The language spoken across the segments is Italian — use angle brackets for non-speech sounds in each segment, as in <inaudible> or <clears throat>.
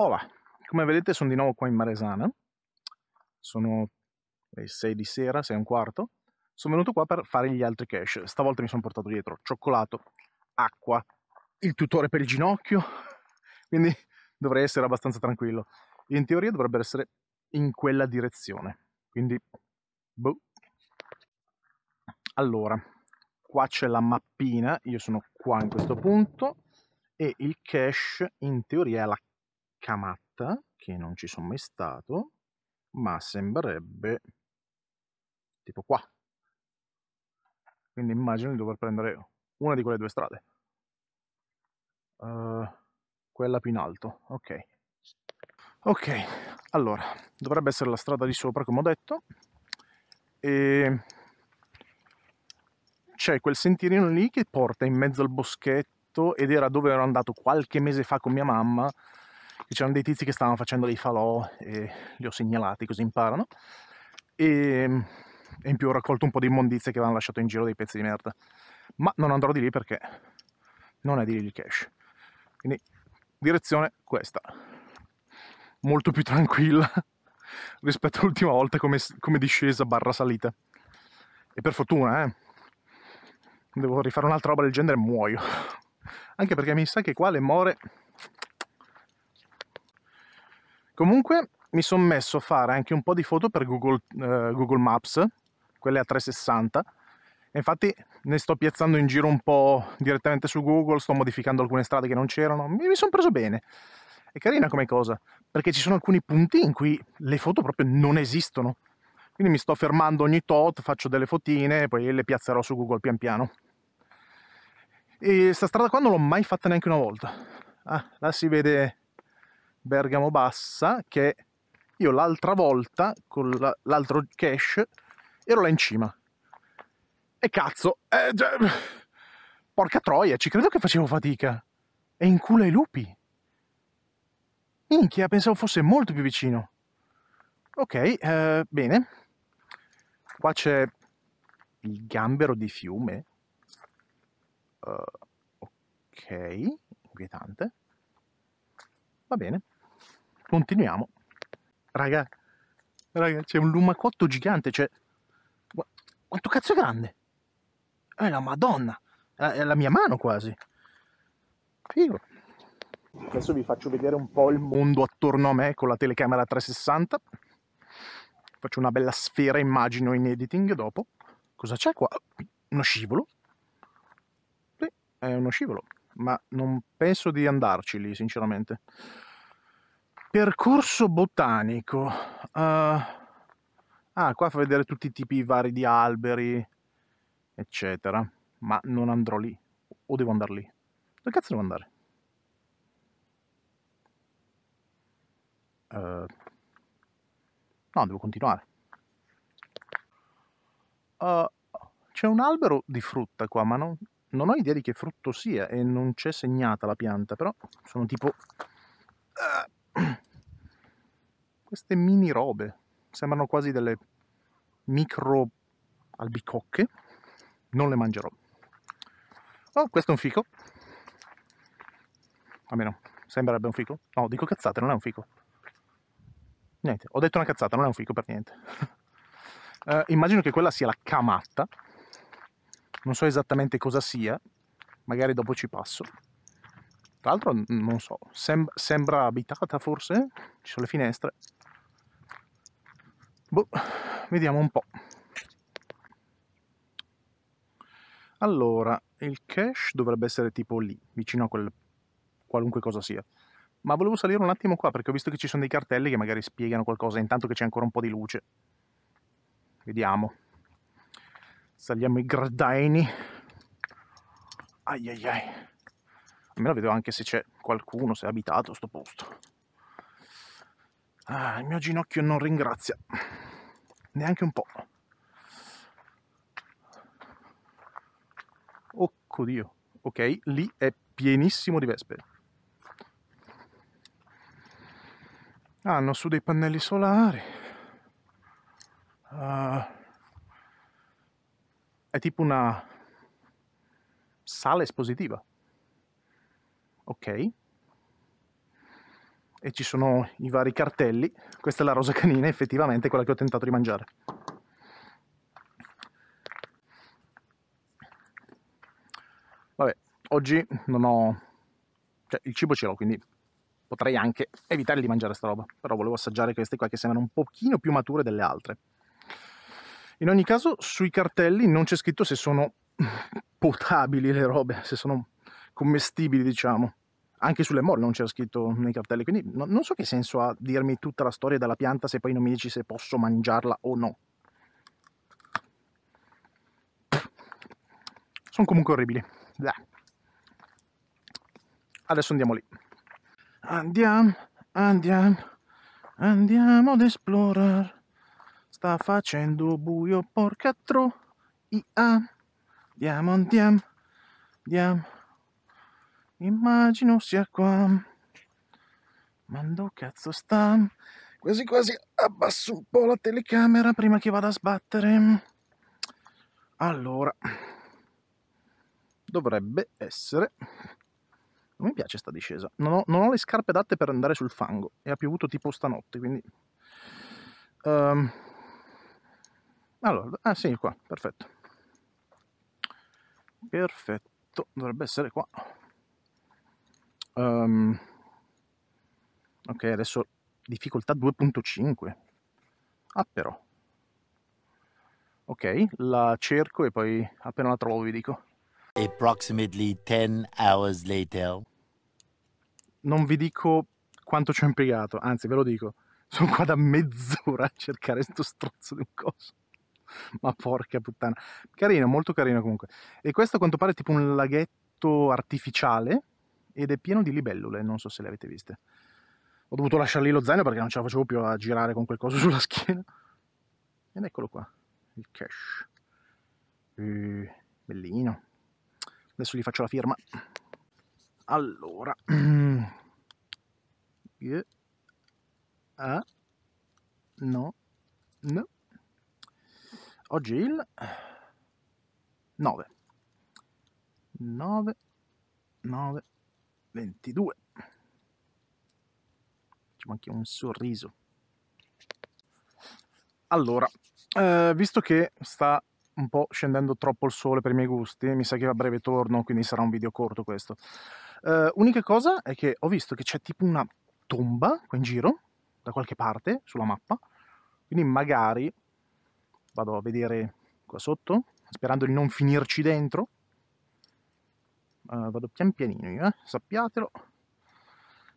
Hola, come vedete sono di nuovo qua in Maresana, sono le 6 di sera, 6 e un quarto, sono venuto qua per fare gli altri cash, stavolta mi sono portato dietro cioccolato, acqua, il tutore per il ginocchio, <laughs> quindi dovrei essere abbastanza tranquillo. In teoria dovrebbe essere in quella direzione, quindi... Boh. Allora, qua c'è la mappina, io sono qua in questo punto, e il cache in teoria è la Kamatta, che non ci sono mai stato, ma sembrerebbe tipo qua. Quindi immagino di dover prendere una di quelle due strade. Uh, quella più in alto, ok. Ok, allora, dovrebbe essere la strada di sopra, come ho detto, e c'è quel sentierino lì che porta in mezzo al boschetto ed era dove ero andato qualche mese fa con mia mamma che c'erano dei tizi che stavano facendo dei falò e li ho segnalati così imparano e, ehm, e in più ho raccolto un po' di immondizie che avevano lasciato in giro dei pezzi di merda ma non andrò di lì perché non è di lì il cash quindi direzione questa molto più tranquilla <laughs> rispetto all'ultima volta come, come discesa barra salita e per fortuna eh devo rifare un'altra roba del genere e muoio <laughs> anche perché mi sa che qua le more Comunque mi sono messo a fare anche un po' di foto per Google, eh, Google Maps, quelle a 360, infatti ne sto piazzando in giro un po' direttamente su Google, sto modificando alcune strade che non c'erano, mi, mi sono preso bene. È carina come cosa, perché ci sono alcuni punti in cui le foto proprio non esistono. Quindi mi sto fermando ogni tot, faccio delle fotine e poi le piazzerò su Google pian piano. E sta strada qua non l'ho mai fatta neanche una volta. Ah, là si vede Bergamo Bassa che io l'altra volta con l'altro cache ero là in cima. E cazzo, eh, già, cioè, porca troia, ci credo che facevo fatica. E in culo ai lupi. Minchia, pensavo fosse molto più vicino. Ok, eh, bene. Qua c'è il gambero di fiume. Uh, ok, inquietante. Va bene continuiamo. Raga, raga, c'è un lumacotto gigante, cioè... Quanto cazzo è grande? È la madonna, è la mia mano quasi. Figo. Adesso vi faccio vedere un po' il mondo attorno a me con la telecamera 360. Faccio una bella sfera, immagino, in editing dopo. Cosa c'è qua? Uno scivolo. Sì, è uno scivolo, ma non penso di andarci lì, sinceramente. Percorso botanico. Uh, ah, qua fa vedere tutti i tipi vari di alberi, eccetera. Ma non andrò lì. O devo andare lì? Dove cazzo devo andare? Uh, no, devo continuare. Uh, c'è un albero di frutta qua, ma non, non ho idea di che frutto sia e non c'è segnata la pianta, però sono tipo queste mini robe, sembrano quasi delle micro albicocche, non le mangerò. Oh, questo è un fico. Almeno, sembrerebbe un fico. No, dico cazzate, non è un fico. Niente, ho detto una cazzata, non è un fico per niente. uh, <laughs> immagino che quella sia la camatta. Non so esattamente cosa sia, magari dopo ci passo. Tra l'altro, non so, sem sembra abitata forse? Ci sono le finestre. Boh, vediamo un po'. Allora, il cache dovrebbe essere tipo lì, vicino a quel qualunque cosa sia. Ma volevo salire un attimo qua perché ho visto che ci sono dei cartelli che magari spiegano qualcosa, intanto che c'è ancora un po' di luce. Vediamo. Saliamo i gradini. Ai ai ai. Almeno vedo anche se c'è qualcuno, se è abitato sto posto. Ah, il mio ginocchio non ringrazia, neanche un po'. Oh, Dio. Ok, lì è pienissimo di vespe. Hanno su dei pannelli solari. Uh, è tipo una sala espositiva. Ok, e ci sono i vari cartelli. Questa è la rosa canina, effettivamente quella che ho tentato di mangiare. Vabbè, oggi non ho... cioè il cibo ce l'ho, quindi potrei anche evitare di mangiare sta roba, però volevo assaggiare queste qua che sembrano un pochino più mature delle altre. In ogni caso, sui cartelli non c'è scritto se sono <laughs> potabili le robe, se sono commestibili, diciamo anche sulle mall non c'era scritto nei cartelli, quindi no, non so che senso ha dirmi tutta la storia della pianta se poi non mi dici se posso mangiarla o no. Sono comunque orribili. Blah. Adesso andiamo lì. Andiamo, andiamo, andiamo ad esplorare. Sta facendo buio, porca tro. Andiamo, andiamo, andiamo. Immagino sia qua. Mando dove cazzo sta? Quasi quasi abbasso un po' la telecamera prima che vada a sbattere. Allora, dovrebbe essere... Non mi piace sta discesa. Non ho, non ho, le scarpe adatte per andare sul fango. E ha piovuto tipo stanotte, quindi... Um... Allora, ah sì, qua, perfetto. Perfetto, dovrebbe essere qua. Um, ok, adesso difficoltà 2.5. Ah però. Ok, la cerco e poi appena la trovo vi dico. Approximately 10 hours later. Non vi dico quanto ci ho impiegato, anzi ve lo dico. Sono qua da mezz'ora a cercare sto strozzo di un coso. Ma porca puttana. Carino, molto carino comunque. E questo a quanto pare è tipo un laghetto artificiale ed è pieno di libellule, non so se le avete viste. Ho dovuto lasciare lì lo zaino perché non ce la facevo più a girare con quel coso <laughs> sulla schiena. Ed eccolo qua, il cash. Uh, bellino. Adesso gli faccio la firma. Allora. Yeah. <clears throat> Ah. No. No. Oggi il 9. 9. 9. 22 ci manca un sorriso allora eh, visto che sta un po' scendendo troppo il sole per i miei gusti mi sa che a breve torno quindi sarà un video corto questo eh, unica cosa è che ho visto che c'è tipo una tomba qua in giro da qualche parte sulla mappa quindi magari vado a vedere qua sotto sperando di non finirci dentro Uh, vado pian pianino io, eh? sappiatelo.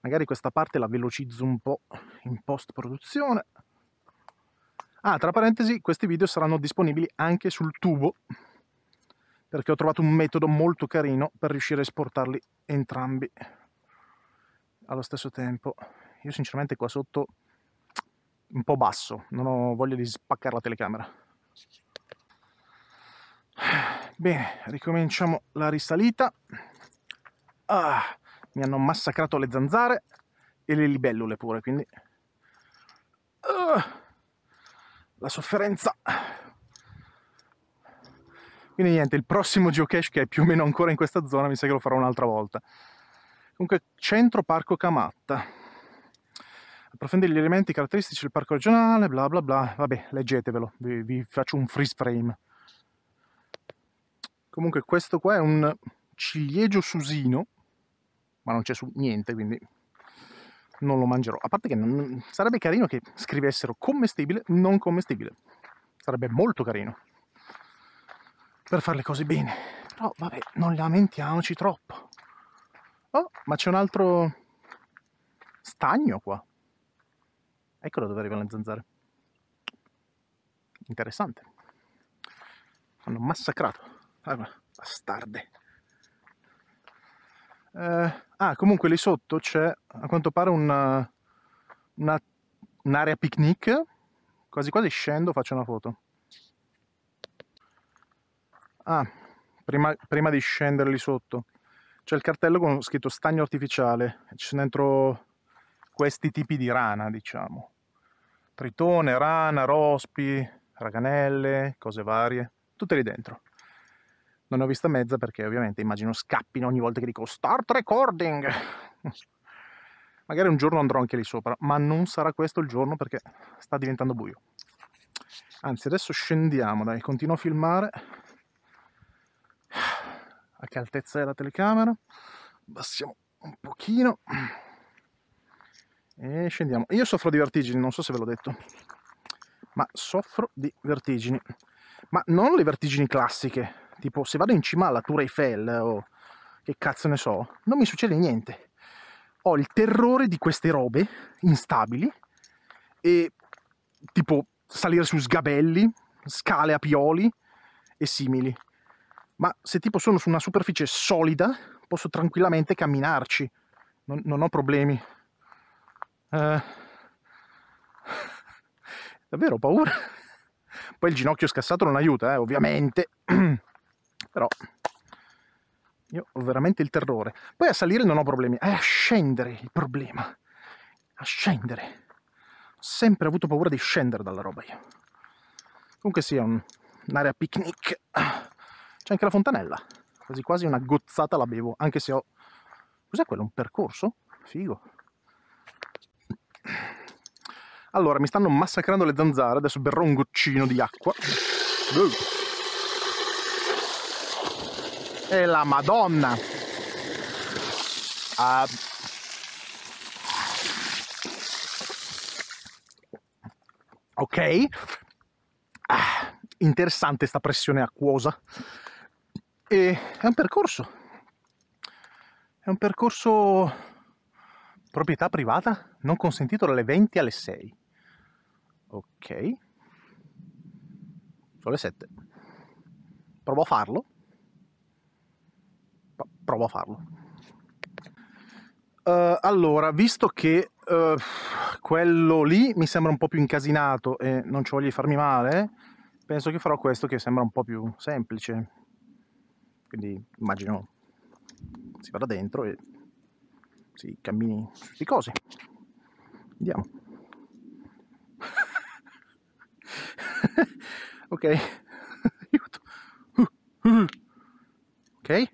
Magari questa parte la velocizzo un po' in post produzione. Ah, tra parentesi, questi video saranno disponibili anche sul tubo, perché ho trovato un metodo molto carino per riuscire a esportarli entrambi allo stesso tempo. Io sinceramente qua sotto un po' basso, non ho voglia di spaccare la telecamera. Bene, ricominciamo la risalita. Ah, mi hanno massacrato le zanzare e le libellule pure, quindi... Ah, la sofferenza. Quindi niente, il prossimo geocache che è più o meno ancora in questa zona, mi sa che lo farò un'altra volta. Comunque, centro parco Camatta approfondire gli elementi caratteristici del parco regionale, bla bla bla, vabbè, leggetevelo, vi, vi faccio un freeze frame comunque questo qua è un ciliegio susino ma non c'è su niente quindi non lo mangerò a parte che non, sarebbe carino che scrivessero commestibile non commestibile sarebbe molto carino per fare le cose bene però vabbè non lamentiamoci troppo oh ma c'è un altro stagno qua eccolo dove arrivano le zanzare interessante hanno massacrato bastarde eh, ah comunque lì sotto c'è a quanto pare una, una, un'area picnic quasi quasi scendo faccio una foto ah prima, prima di scendere lì sotto c'è il cartello con scritto stagno artificiale ci sono dentro questi tipi di rana diciamo tritone, rana, rospi, raganelle, cose varie tutte lì dentro non ne ho vista mezza perché ovviamente immagino scappino ogni volta che dico start recording. <laughs> Magari un giorno andrò anche lì sopra, ma non sarà questo il giorno perché sta diventando buio. Anzi, adesso scendiamo, dai, continuo a filmare. <sighs> A che altezza è la telecamera? Abbassiamo un pochino. E scendiamo. Io soffro di vertigini, non so se ve l'ho detto. Ma soffro di vertigini. Ma non le vertigini classiche, tipo se vado in cima alla Tour Eiffel o che cazzo ne so, non mi succede niente. Ho il terrore di queste robe instabili e tipo salire su sgabelli, scale a pioli e simili. Ma se tipo sono su una superficie solida, posso tranquillamente camminarci. Non, non ho problemi. Eh, <laughs> davvero ho paura. Poi il ginocchio scassato non aiuta, eh, ovviamente. <clears throat> però io ho veramente il terrore. Poi a salire non ho problemi, è eh, a scendere il problema. A scendere. Ho sempre avuto paura di scendere dalla roba io. Comunque sia sì, un, un'area picnic. C'è anche la fontanella. Quasi quasi una gozzata la bevo, anche se ho... Cos'è quello? Un percorso? Figo. Allora, mi stanno massacrando le zanzare, adesso berrò un goccino di acqua. Uh è la Madonna. Ah. Ok. Ah, interessante sta pressione acquosa. E è un percorso. È un percorso proprietà privata, non consentito dalle 20 alle 6. Ok. Sono le 7. Provo a farlo provo a farlo. Uh, allora, visto che uh, quello lì mi sembra un po' più incasinato e non ci voglio farmi male, penso che farò questo che sembra un po' più semplice. Quindi immagino si vada dentro e si cammini su questi cosi. Andiamo. <laughs> ok. <laughs> Aiuto. ok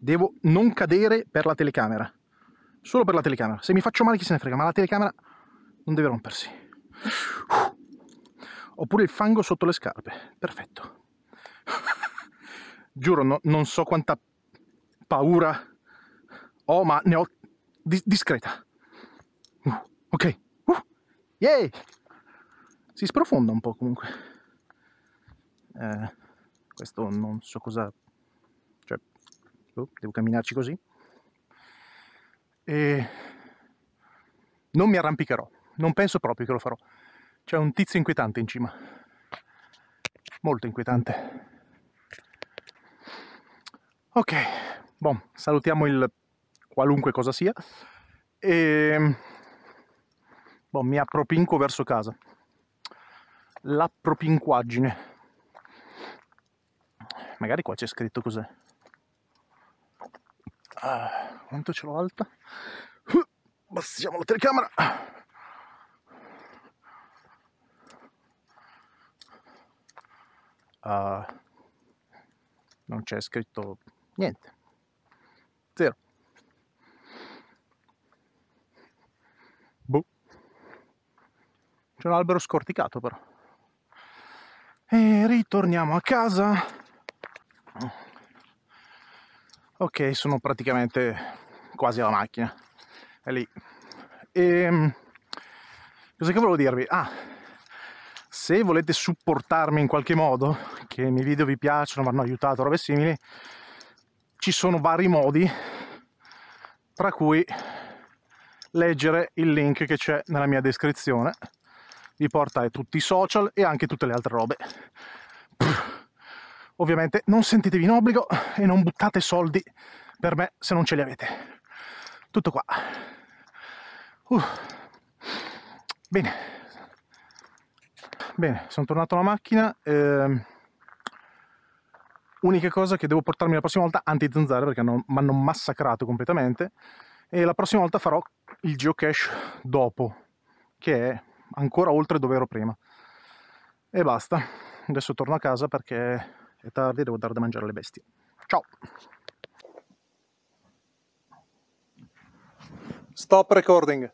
devo non cadere per la telecamera. Solo per la telecamera. Se mi faccio male chi se ne frega, ma la telecamera non deve rompersi. Uh. Oppure il fango sotto le scarpe. Perfetto. <laughs> Giuro, no, non so quanta paura ho, ma ne ho di discreta. Uh. ok. Uh, yeah! Si sprofonda un po' comunque. Eh, questo non so cosa Oh, devo camminarci così. E non mi arrampicherò, non penso proprio che lo farò. C'è un tizio inquietante in cima, molto inquietante. Ok, bon, salutiamo il qualunque cosa sia e bon, mi appropinco verso casa. L'appropinquaggine. Magari qua c'è scritto cos'è. Ah, quanto ce l'ho alta? Uh, la telecamera. Uh, non c'è scritto niente. Zero. Boh. C'è un albero scorticato però. E ritorniamo a casa ok sono praticamente quasi alla macchina è lì e ehm, cosa che volevo dirvi ah se volete supportarmi in qualche modo che i miei video vi piacciono vanno aiutato robe simili ci sono vari modi tra cui leggere il link che c'è nella mia descrizione vi porta a tutti i social e anche tutte le altre robe Pff Ovviamente non sentitevi in obbligo e non buttate soldi per me se non ce li avete. Tutto qua. Uh. Bene. Bene, sono tornato alla macchina. Eh, unica cosa che devo portarmi la prossima volta anti-zanzare perché mi hanno massacrato completamente. E la prossima volta farò il geocache dopo, che è ancora oltre dove ero prima. E basta. Adesso torno a casa perché è tardi, devo dare da mangiare alle bestie. Ciao! Stop recording.